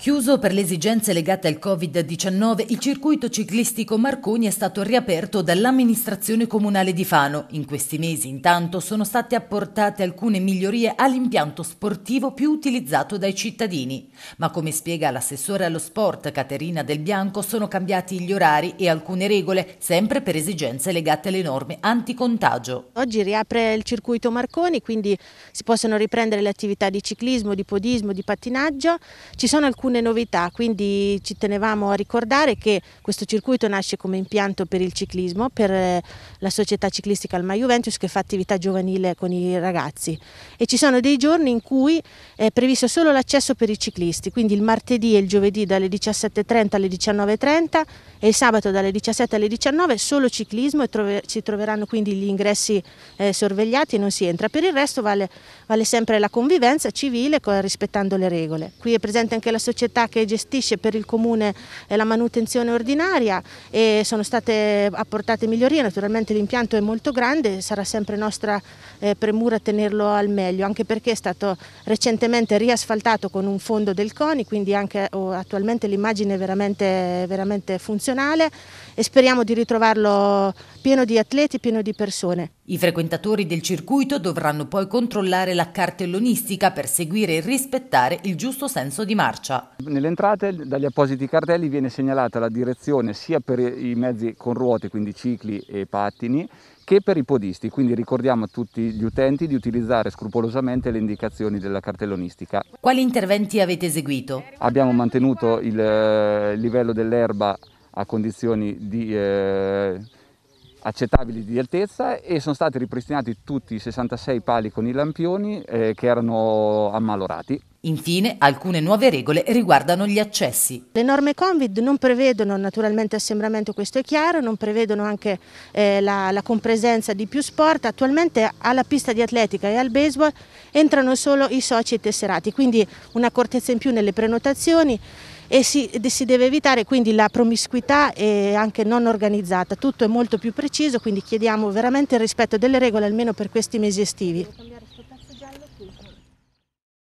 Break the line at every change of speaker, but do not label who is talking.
Chiuso per le esigenze legate al Covid-19, il circuito ciclistico Marconi è stato riaperto dall'amministrazione comunale di Fano. In questi mesi, intanto, sono state apportate alcune migliorie all'impianto sportivo più utilizzato dai cittadini. Ma come spiega l'assessore allo sport Caterina Del Bianco, sono cambiati gli orari e alcune regole, sempre per esigenze legate alle norme anticontagio.
Oggi riapre il circuito Marconi, quindi si possono riprendere le attività di ciclismo, di podismo, di pattinaggio. Ci sono alcune alcune novità, quindi ci tenevamo a ricordare che questo circuito nasce come impianto per il ciclismo, per eh, la società ciclistica Alma Juventus che fa attività giovanile con i ragazzi e ci sono dei giorni in cui è previsto solo l'accesso per i ciclisti, quindi il martedì e il giovedì dalle 17.30 alle 19.30 e il sabato dalle 17 alle 19 solo ciclismo e trove, si troveranno quindi gli ingressi eh, sorvegliati e non si entra, per il resto vale, vale sempre la convivenza civile rispettando le regole. Qui è presente anche la società società che gestisce per il comune eh, la manutenzione ordinaria e sono state apportate migliorie, naturalmente l'impianto è molto grande, sarà sempre nostra eh, premura tenerlo al meglio, anche perché è stato recentemente riasfaltato con un fondo del CONI, quindi anche oh, attualmente l'immagine è veramente, veramente funzionale e speriamo di ritrovarlo pieno di atleti, pieno di
persone. I frequentatori del circuito dovranno poi controllare la cartellonistica per seguire e rispettare il giusto senso di marcia.
Nelle entrate dagli appositi cartelli viene segnalata la direzione sia per i mezzi con ruote, quindi cicli e pattini, che per i podisti, quindi ricordiamo a tutti gli utenti di utilizzare scrupolosamente le indicazioni della cartellonistica.
Quali interventi avete eseguito?
Abbiamo mantenuto il eh, livello dell'erba a condizioni di eh, accettabili di altezza e sono stati ripristinati tutti i 66 pali con i lampioni eh, che erano ammalorati. Infine, alcune nuove regole riguardano gli accessi.
Le norme Covid non prevedono naturalmente assembramento, questo è chiaro, non prevedono anche eh, la, la, compresenza di più sport. Attualmente alla pista di atletica e al baseball entrano solo i soci e tesserati, quindi una cortezza in più nelle prenotazioni e si, si deve evitare quindi la promiscuità e anche non organizzata. Tutto è molto più preciso, quindi chiediamo
veramente il rispetto delle regole almeno per questi mesi estivi.